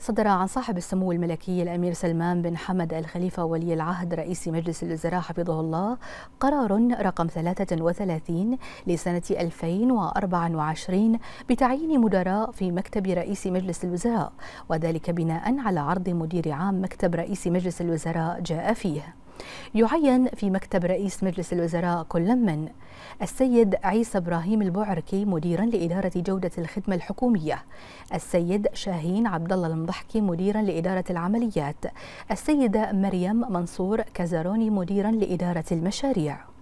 صدر عن صاحب السمو الملكي الأمير سلمان بن حمد الخليفة ولي العهد رئيس مجلس الوزراء حفظه الله قرار رقم 33 لسنة 2024 بتعيين مدراء في مكتب رئيس مجلس الوزراء وذلك بناء على عرض مدير عام مكتب رئيس مجلس الوزراء جاء فيه يعين في مكتب رئيس مجلس الوزراء كل من السيد عيسى إبراهيم البوعركي مديرا لإدارة جودة الخدمة الحكومية السيد شاهين عبد الله المضحكي مديرا لإدارة العمليات السيدة مريم منصور كزاروني مديرا لإدارة المشاريع